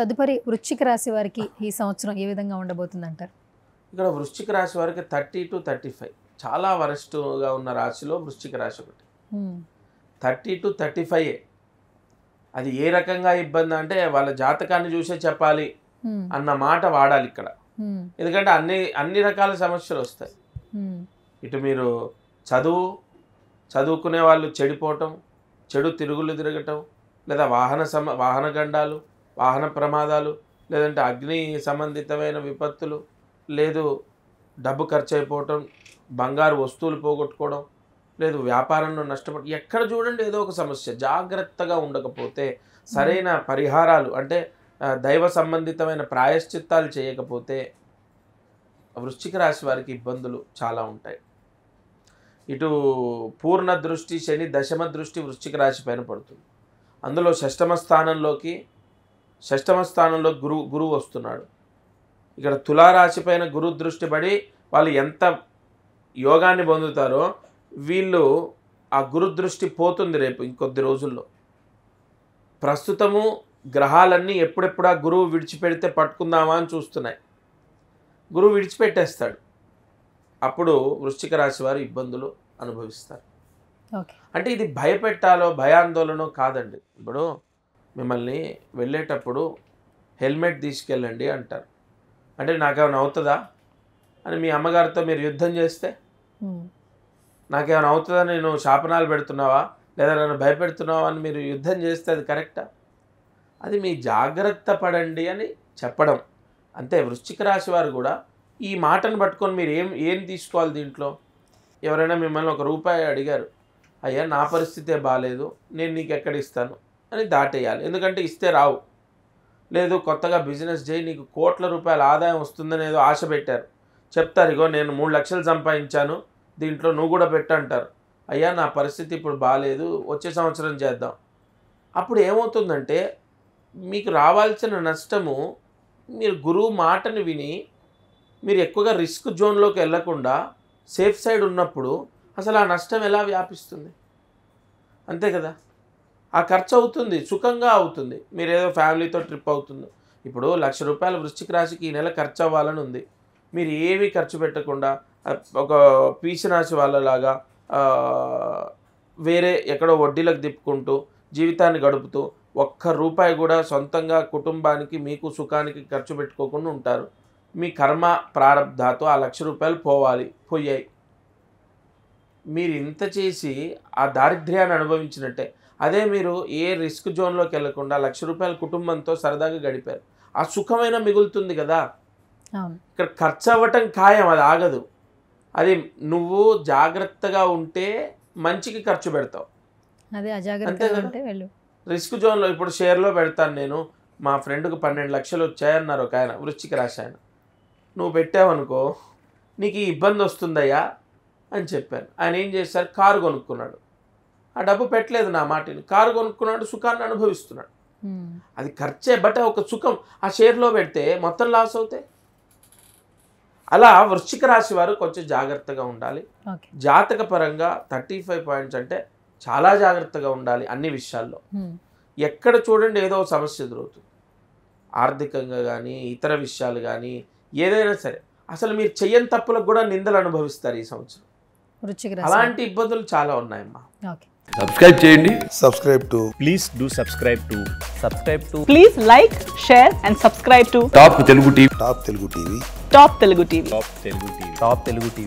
తదుపరి వృశ్చిక రాశి వారికి ఈ సంవత్సరం ఏ విధంగా ఉండబోతుంది అంటారు ఇక్కడ వృశ్చిక రాశి వారికి థర్టీ టు థర్టీ ఫైవ్ చాలా వరస్టుగా ఉన్న రాశిలో వృశ్చిక రాశి ఒకటి థర్టీ టు థర్టీ ఫైవ్ అది ఏ రకంగా ఇబ్బంది అంటే వాళ్ళ జాతకాన్ని చూసే చెప్పాలి అన్న మాట వాడాలి ఇక్కడ ఎందుకంటే అన్ని అన్ని రకాల సమస్యలు వస్తాయి ఇటు మీరు చదువు చదువుకునే వాళ్ళు చెడిపోవటం చెడు తిరుగులు తిరగటం లేదా వాహన సమ వాహన గండాలు వాహన ప్రమాదాలు లేదంటే అగ్ని సంబంధితమైన విపత్తులు లేదు డబ్బు ఖర్చు అయిపోవటం బంగారు వస్తువులు పోగొట్టుకోవడం లేదు వ్యాపారంలో నష్టపడి ఎక్కడ చూడండి ఏదో ఒక సమస్య జాగ్రత్తగా ఉండకపోతే సరైన పరిహారాలు అంటే దైవ సంబంధితమైన ప్రాయశ్చిత్తాలు చేయకపోతే వృశ్చిక రాశి వారికి ఇబ్బందులు చాలా ఉంటాయి ఇటు పూర్ణ దృష్టి శని దశమ దృష్టి వృశ్చిక రాశి పైన పడుతుంది అందులో షష్టమ స్థానంలోకి షష్టమ స్థానంలో గురువు గురువు వస్తున్నాడు ఇక్కడ తులారాశి పైన గురు దృష్టి పడి వాళ్ళు ఎంత యోగాన్ని పొందుతారో వీళ్ళు ఆ గురు దృష్టి పోతుంది రేపు ఇంకొద్ది రోజుల్లో ప్రస్తుతము గ్రహాలన్నీ ఎప్పుడెప్పుడు ఆ గురువు విడిచిపెడితే పట్టుకుందామా అని చూస్తున్నాయి గురువు విడిచిపెట్టేస్తాడు అప్పుడు వృశ్చిక రాశి వారు ఇబ్బందులు అనుభవిస్తారు అంటే ఇది భయపెట్టాలో భయాందోళనో కాదండి ఇప్పుడు మిమ్మల్ని వెళ్ళేటప్పుడు హెల్మెట్ తీసుకెళ్ళండి అంటారు అంటే నాకేమైనా అవుతుందా అని మీ అమ్మగారితో మీరు యుద్ధం చేస్తే నాకేమైనా అవుతుందా నేను శాపనాలు పెడుతున్నావా లేదా నన్ను భయపెడుతున్నావా అని మీరు యుద్ధం చేస్తే అది కరెక్టా అది మీ జాగ్రత్త పడండి అని చెప్పడం అంతే వృశ్చిక రాశి వారు కూడా ఈ మాటను పట్టుకొని మీరు ఏం ఏం తీసుకోవాలి దీంట్లో ఎవరైనా మిమ్మల్ని ఒక రూపాయి అడిగారు అయ్యా నా పరిస్థితే బాగాలేదు నేను నీకు ఎక్కడ ఇస్తాను అని దాటేయాలి ఎందుకంటే ఇస్తే రావు లేదు కొత్తగా బిజినెస్ చేయి నీకు కోట్ల రూపాయల ఆదాయం వస్తుందనేదో ఆశ పెట్టారు చెప్తారు ఇగో నేను మూడు లక్షలు సంపాదించాను దీంట్లో నువ్వు కూడా పెట్టంటారు అయ్యా నా పరిస్థితి ఇప్పుడు బాగాలేదు వచ్చే సంవత్సరం చేద్దాం అప్పుడు ఏమవుతుందంటే మీకు రావాల్సిన నష్టము మీరు గురువు మాటను విని మీరు ఎక్కువగా రిస్క్ జోన్లోకి వెళ్లకుండా సేఫ్ సైడ్ ఉన్నప్పుడు అసలు ఆ నష్టం ఎలా వ్యాపిస్తుంది అంతే కదా ఆ ఖర్చు అవుతుంది సుఖంగా అవుతుంది మీరు ఏదో ఫ్యామిలీతో ట్రిప్ అవుతుంది ఇప్పుడు లక్ష రూపాయల వృశ్చిక రాశికి ఈ నెల ఖర్చు అవ్వాలని ఉంది మీరు ఏవి ఖర్చు పెట్టకుండా ఒక రాశి వాళ్ళలాగా వేరే ఎక్కడో వడ్డీలకు తిప్పుకుంటూ జీవితాన్ని గడుపుతూ ఒక్క రూపాయి కూడా సొంతంగా కుటుంబానికి మీకు సుఖానికి ఖర్చు పెట్టుకోకుండా ఉంటారు మీ కర్మ ప్రారంధాతో ఆ లక్ష రూపాయలు పోవాలి పోయాయి మీరు ఇంత చేసి ఆ దారిద్ర్యాన్ని అనుభవించినట్టే అదే మీరు ఏ రిస్క్ జోన్లోకి వెళ్లకుండా లక్ష రూపాయల కుటుంబంతో సరదాగా గడిపారు ఆ సుఖమైన మిగులుతుంది కదా ఇక్కడ ఖర్చు అవ్వటం ఖాయం అది ఆగదు అది నువ్వు జాగ్రత్తగా ఉంటే మంచికి ఖర్చు పెడతావు అంతే రిస్క్ జోన్లో ఇప్పుడు షేర్లో పెడతాను నేను మా ఫ్రెండ్కి పన్నెండు లక్షలు వచ్చాయన్నారు ఒక ఆయన వృశ్చిక రాశాయన నువ్వు పెట్టావనుకో నీకు ఇబ్బంది వస్తుందయ్యా అని చెప్పాను ఆయన ఏం చేశారు కారు కొనుక్కున్నాడు ఆ డబ్బు పెట్టలేదు నా మాటని కారు కొనుక్కున్నాడు సుఖాన్ని అనుభవిస్తున్నాడు అది ఖర్చే బట్ ఒక సుఖం ఆ షేర్లో పెడితే మొత్తం లాస్ అవుతాయి అలా వృశ్చిక రాశి వారు కొంచెం జాగ్రత్తగా ఉండాలి జాతక పరంగా థర్టీ ఫైవ్ పాయింట్స్ అంటే చాలా జాగ్రత్తగా ఉండాలి అన్ని విషయాల్లో ఎక్కడ చూడండి ఏదో సమస్య ఎదురవుతుంది ఆర్థికంగా కానీ ఇతర విషయాలు కానీ ఏదైనా సరే అసలు మీరు చెయ్యని తప్పులకు కూడా నిందలు అనుభవిస్తారు ఈ సంవత్సరం అలాంటి ఇబ్బందులు చాలా ఉన్నాయమ్మా సబ్స్క్రైబ్ చేయండి subscribe to please do subscribe to subscribe to please like share and subscribe to top Telugu TV top Telugu TV top Telugu TV top Telugu TV top Telugu TV